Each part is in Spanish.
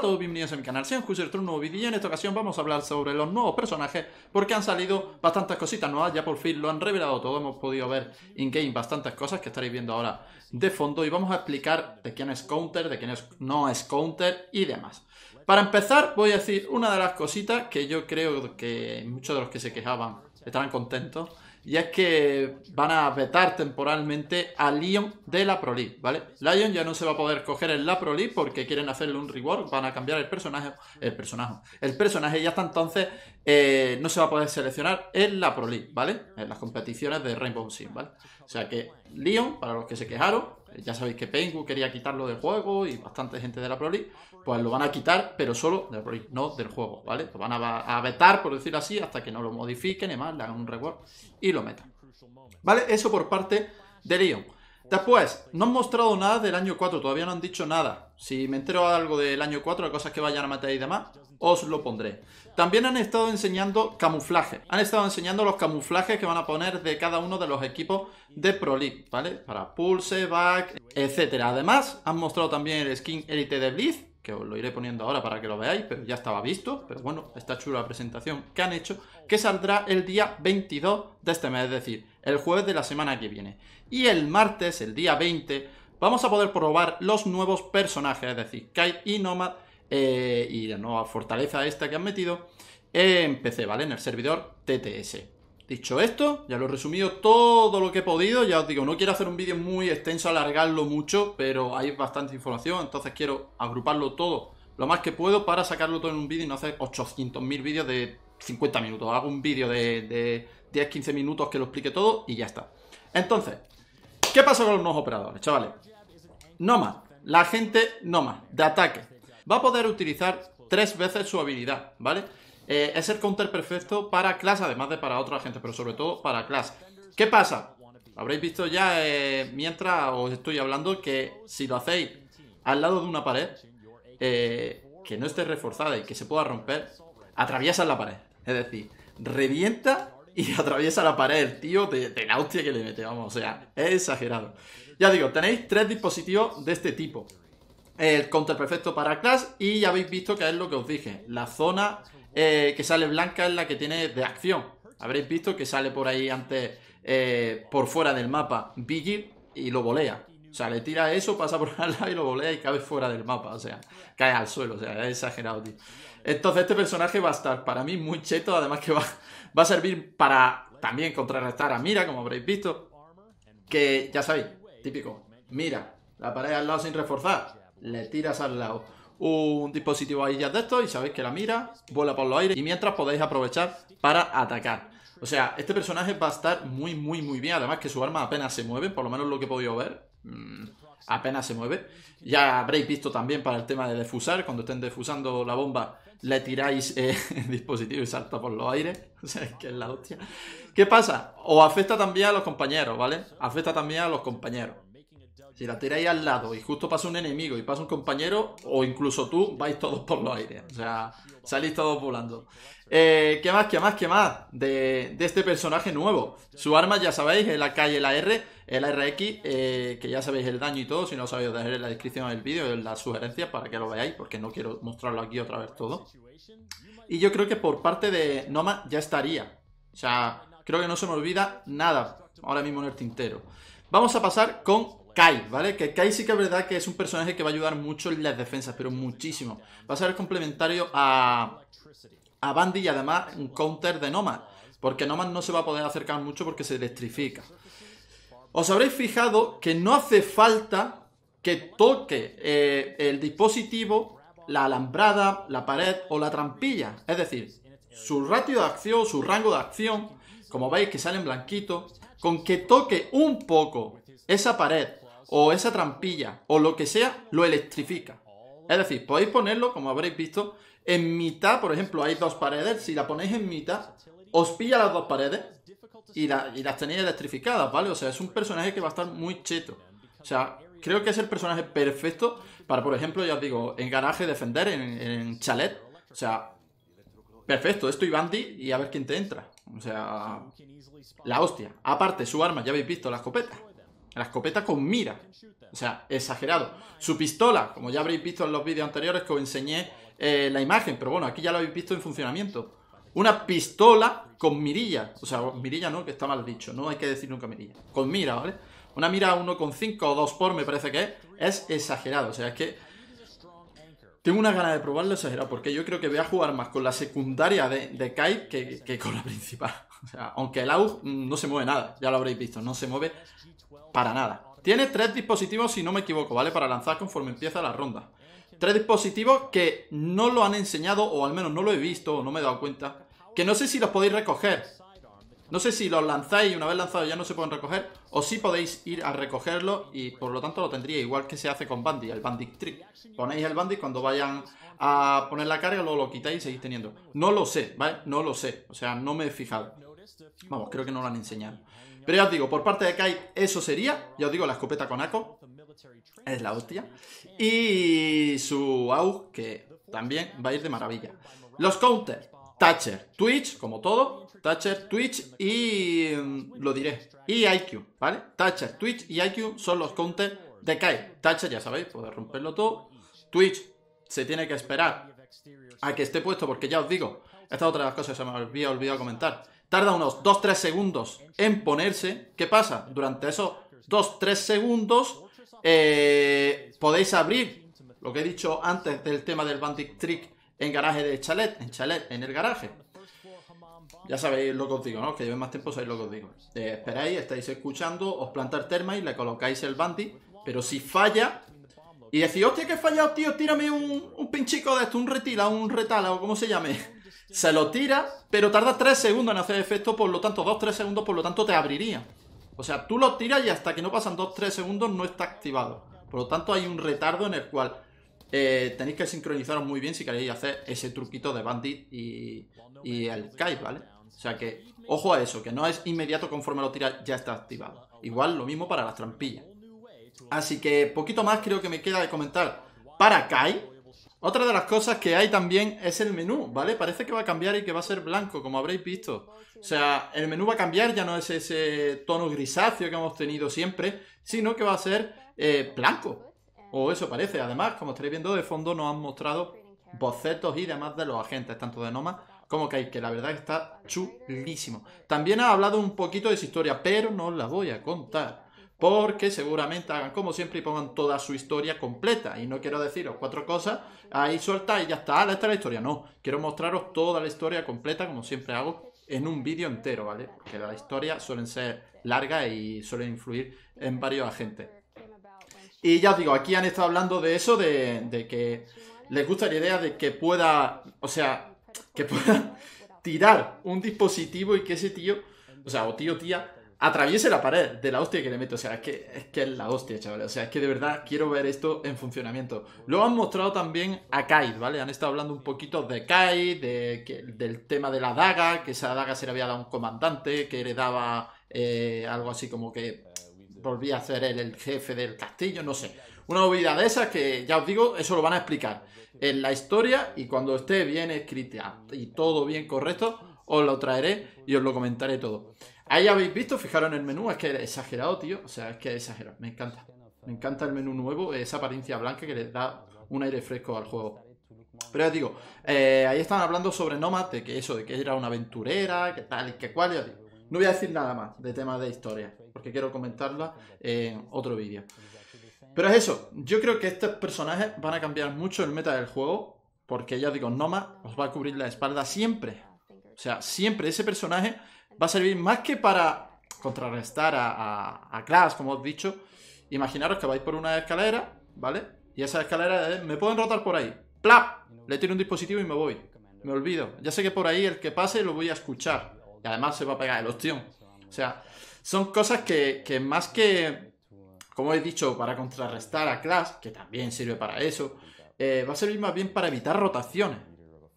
todos, bienvenidos a mi canal, soy Juicer un nuevo vídeo y en esta ocasión vamos a hablar sobre los nuevos personajes porque han salido bastantes cositas nuevas, ya por fin lo han revelado todo, hemos podido ver en game bastantes cosas que estaréis viendo ahora de fondo y vamos a explicar de quién es Counter, de quién no es Counter y demás. Para empezar voy a decir una de las cositas que yo creo que muchos de los que se quejaban estaban contentos y es que van a vetar temporalmente a Lion de la Pro ¿vale? Lion ya no se va a poder coger en la Pro porque quieren hacerle un reward van a cambiar el personaje, el personaje, el personaje ya está entonces eh, no se va a poder seleccionar en la Pro League, ¿vale? En las competiciones de Rainbow Six, ¿vale? O sea que Leon, para los que se quejaron, eh, ya sabéis que Penguin quería quitarlo del juego y bastante gente de la Pro League, pues lo van a quitar, pero solo de la Pro no del juego, ¿vale? Lo van a, vetar, por decir así, hasta que no lo modifiquen y más, le hagan un reward y lo metan. ¿Vale? Eso por parte de Leon. Después, no han mostrado nada del año 4, todavía no han dicho nada si me entero algo del año 4, cosas que vayan a matar y demás, os lo pondré. También han estado enseñando camuflaje. Han estado enseñando los camuflajes que van a poner de cada uno de los equipos de Pro League, ¿vale? Para Pulse, Back, etc. Además, han mostrado también el skin Elite de Blizz. que os lo iré poniendo ahora para que lo veáis, pero ya estaba visto. Pero bueno, está chula la presentación que han hecho, que saldrá el día 22 de este mes, es decir, el jueves de la semana que viene. Y el martes, el día 20 vamos a poder probar los nuevos personajes, es decir, Kai y Nomad eh, y la nueva fortaleza esta que han metido en PC, ¿vale? En el servidor TTS. Dicho esto, ya lo he resumido todo lo que he podido, ya os digo, no quiero hacer un vídeo muy extenso, alargarlo mucho, pero hay bastante información, entonces quiero agruparlo todo lo más que puedo para sacarlo todo en un vídeo y no hacer 800.000 vídeos de 50 minutos. Hago un vídeo de, de 10-15 minutos que lo explique todo y ya está. Entonces, ¿qué pasa con los nuevos operadores, chavales? Noma, La gente Noma, de ataque. Va a poder utilizar tres veces su habilidad, ¿vale? Eh, es el counter perfecto para clase, además de para otra gente, pero sobre todo para clase. ¿Qué pasa? Habréis visto ya eh, mientras os estoy hablando que si lo hacéis al lado de una pared eh, que no esté reforzada y que se pueda romper, atraviesa la pared. Es decir, revienta y atraviesa la pared tío de, la hostia que le mete, vamos, o sea, es exagerado. Ya digo, tenéis tres dispositivos de este tipo. El counter perfecto para Clash y ya habéis visto que es lo que os dije. La zona eh, que sale blanca es la que tiene de acción. Habréis visto que sale por ahí antes, eh, por fuera del mapa, Biggie y lo volea. O sea, le tira eso, pasa por al lado y lo volea y cabe fuera del mapa. O sea, cae al suelo. O sea, es exagerado, tío. Entonces, este personaje va a estar para mí muy cheto. Además, que va, va a servir para también contrarrestar a Mira, como habréis visto. Que ya sabéis, típico. Mira, la pared al lado sin reforzar. Le tiras al lado un dispositivo ahí ya de esto y sabéis que la mira vuela por los aires. Y mientras podéis aprovechar para atacar. O sea, este personaje va a estar muy, muy, muy bien. Además que su arma apenas se mueve, por lo menos lo que he podido ver. Mm, apenas se mueve. Ya habréis visto también para el tema de defusar, cuando estén defusando la bomba, le tiráis el eh, dispositivo y salta por los aires. O sea, que es la hostia. ¿Qué pasa? O afecta también a los compañeros, ¿vale? Afecta también a los compañeros. Si la tiráis al lado y justo pasa un enemigo y pasa un compañero, o incluso tú, vais todos por los aires. O sea, salís todos volando. Eh, ¿Qué más, qué más, qué más? De, este personaje nuevo. Su arma, ya sabéis, es la calle la R, el RX, eh, que ya sabéis el daño y todo. Si no lo sabéis, os dejaré en la descripción del vídeo las sugerencias para que lo veáis, porque no quiero mostrarlo aquí otra vez todo. Y yo creo que por parte de Noma ya estaría. O sea, creo que no se me olvida nada ahora mismo en el tintero. Vamos a pasar con Kai, ¿vale? Que Kai sí que es verdad que es un personaje que va a ayudar mucho en las defensas, pero muchísimo. Va a ser complementario a, a Bandy y además un counter de Nomad, porque Nomad no se va a poder acercar mucho porque se electrifica. Os habréis fijado que no hace falta que toque eh, el dispositivo, la alambrada, la pared o la trampilla. Es decir, su ratio de acción, su rango de acción, como veis que sale en blanquito, con que toque un poco esa pared o esa trampilla o lo que sea, lo electrifica. Es decir, podéis ponerlo, como habréis visto, en mitad, por ejemplo, hay dos paredes, si la ponéis en mitad, os pilla las dos paredes y, las tenéis electrificadas, ¿vale? O sea, es un personaje que va a estar muy cheto. O sea, creo que es el personaje perfecto para, por ejemplo, ya os digo, en garaje defender, en, chalet. O sea, perfecto, estoy y y a ver quién te entra. O sea, la hostia. Aparte, su arma, ya habéis visto, la escopeta. La escopeta con mira. O sea, exagerado. Su pistola, como ya habréis visto en los vídeos anteriores que os enseñé eh, la imagen, pero bueno, aquí ya lo habéis visto en funcionamiento. Una pistola con mirilla. O sea, mirilla no, que está mal dicho. No hay que decir nunca mirilla. Con mira, ¿vale? Una mira 1,5 o 2 por me parece que es. exagerado. O sea, es que... Tengo una gana de probarlo exagerado porque yo creo que voy a jugar más con la secundaria de, de Kai que con la principal. O sea, aunque el AUG no se mueve nada, ya lo habréis visto, no se mueve para nada. Tiene tres dispositivos, si no me equivoco, ¿vale? Para lanzar conforme empieza la ronda. Tres dispositivos que no lo han enseñado, o al menos no lo he visto, o no me he dado cuenta. Que no sé si los podéis recoger. No sé si los lanzáis y una vez lanzados ya no se pueden recoger, o si podéis ir a recogerlo y por lo tanto lo tendría igual que se hace con Bandy, el Bandit Trick. Ponéis el Bandit cuando vayan a poner la carga, luego lo quitáis y seguís teniendo. No lo sé, ¿vale? No lo sé, o sea, no me he fijado. Vamos, creo que no lo han enseñado. Pero ya os digo, por parte de Kai, eso sería. Ya os digo, la escopeta con Ako. Es la hostia. Y su AUG, que también va a ir de maravilla. Los counters. Thatcher, Twitch, como todo. Thatcher, Twitch y... Mm, lo diré. Y IQ, ¿vale? Thatcher, Twitch y IQ son los counters de Kai. Thatcher, ya sabéis, puede romperlo todo. Twitch se tiene que esperar a que esté puesto porque ya os digo, esta es otra de las cosas que se me había olvidado comentar tarda unos 2-3 segundos en ponerse. ¿Qué pasa? Durante esos 2-3 segundos eh, podéis abrir lo que he dicho antes del tema del Bandit Trick en garaje de chalet, en chalet, en el garaje. Ya sabéis lo que os digo, ¿no? Que lleve más tiempo, sabéis lo que os digo. Eh, esperáis, estáis escuchando, os planta el terma y le colocáis el bandit. Pero si falla y decís, hostia, que he fallado, tío, tírame un, un pinchico de esto, un retila, un retala o como se llame se lo tira, pero tarda 3 segundos en hacer efecto, por lo tanto, 2-3 segundos, por lo tanto, te abriría. O sea, tú lo tiras y hasta que no pasan 2-3 segundos no está activado. Por lo tanto, hay un retardo en el cual eh, tenéis que sincronizaros muy bien si queréis hacer ese truquito de Bandit y, y el Kai, ¿vale? O sea que, ojo a eso, que no es inmediato conforme lo tiras ya está activado. Igual lo mismo para las trampillas. Así que poquito más creo que me queda de comentar para Kai. Otra de las cosas que hay también es el menú, ¿vale? Parece que va a cambiar y que va a ser blanco, como habréis visto. Oh, o sea, el menú va a cambiar, ya no es ese tono grisáceo que hemos tenido siempre, sino que va a ser eh, blanco. O eso parece. Además, como estaréis viendo de fondo, nos han mostrado bocetos y demás de los agentes, tanto de Noma como Kai, que la verdad está chulísimo. También ha hablado un poquito de su historia, pero no la voy a contar porque seguramente hagan como siempre y pongan toda su historia completa. Y no quiero deciros cuatro cosas, ahí suelta y ya está, ah, esta es la historia. No, quiero mostraros toda la historia completa, como siempre hago, en un vídeo entero, ¿vale? Porque las historias suelen ser largas y suelen influir en varios agentes. Y ya os digo, aquí han estado hablando de eso, de, de que les gusta la idea de que pueda, o sea, que pueda tirar un dispositivo y que ese tío, o sea, o tío, tía, atraviese la pared de la hostia que le meto. O sea, es que, es que es la hostia, chavales. O sea, es que de verdad quiero ver esto en funcionamiento. Lo han mostrado también a Kai, ¿vale? Han estado hablando un poquito de Kai, de, del tema de la daga, que esa daga se le había dado a un comandante, que heredaba eh, algo así como que volvía a ser él el jefe del castillo, no sé. Una movida de esas que, ya os digo, eso lo van a explicar en la historia y cuando esté bien escrita y todo bien correcto, os lo traeré y os lo comentaré todo. Ahí habéis visto, fijaros en el menú, es que es exagerado, tío. O sea, es que es exagerado, me encanta. Me encanta el menú nuevo, esa apariencia blanca que le da un aire fresco al juego. Pero ya digo, eh, ahí estaban hablando sobre Nomad, de que eso, de que era una aventurera, que tal y que cual. no voy a decir nada más de temas de historia, porque quiero comentarla en otro vídeo. Pero es eso, yo creo que estos personajes van a cambiar mucho el meta del juego, porque ya digo, Nomad os va a cubrir la espalda siempre. O sea, siempre ese personaje va a servir más que para contrarrestar a, a, como os he dicho. Imaginaros que vais por una escalera, ¿vale? Y esa escalera me pueden rotar por ahí. ¡Plap! Le tiro un dispositivo y me voy. Me olvido. Ya sé que por ahí el que pase lo voy a escuchar. Y además se va a pegar el opción. O sea, son cosas que, más que, como he dicho, para contrarrestar a Clash, que también sirve para eso, eh, va a servir más bien para evitar rotaciones.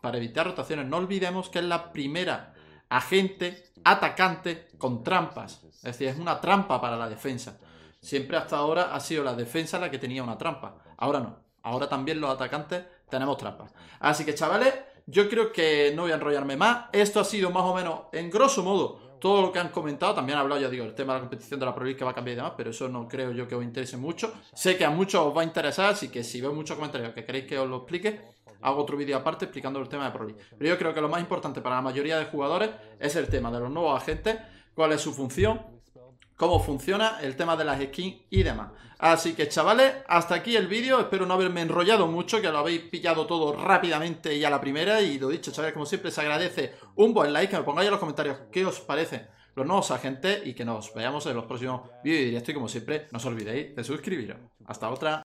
Para evitar rotaciones. No olvidemos que es la primera agente, atacante con trampas. Es decir, es una trampa para la defensa. Siempre hasta ahora ha sido la defensa la que tenía una trampa. Ahora no. Ahora también los atacantes tenemos trampas. Así que chavales, yo creo que no voy a enrollarme más. Esto ha sido más o menos, en grosso modo, todo lo que han comentado. También ha hablado, ya digo, el tema de la competición de la Pro que va a cambiar y demás, pero eso no creo yo que os interese mucho. Sé que a muchos os va a interesar, así que si veo muchos comentarios que queréis que os lo explique, hago otro vídeo aparte explicando el tema de Proli. Pero yo creo que lo más importante para la mayoría de jugadores es el tema de los nuevos agentes, cuál es su función, cómo funciona el tema de las skins y demás. Así que chavales, hasta aquí el vídeo, espero no haberme enrollado mucho, que lo habéis pillado todo rápidamente y a la primera, y lo dicho chavales, como siempre se agradece un buen like, que me pongáis en los comentarios qué os parece los nuevos agentes y que nos veamos en los próximos vídeos directos y como siempre no os olvidéis de suscribiros. Hasta otra.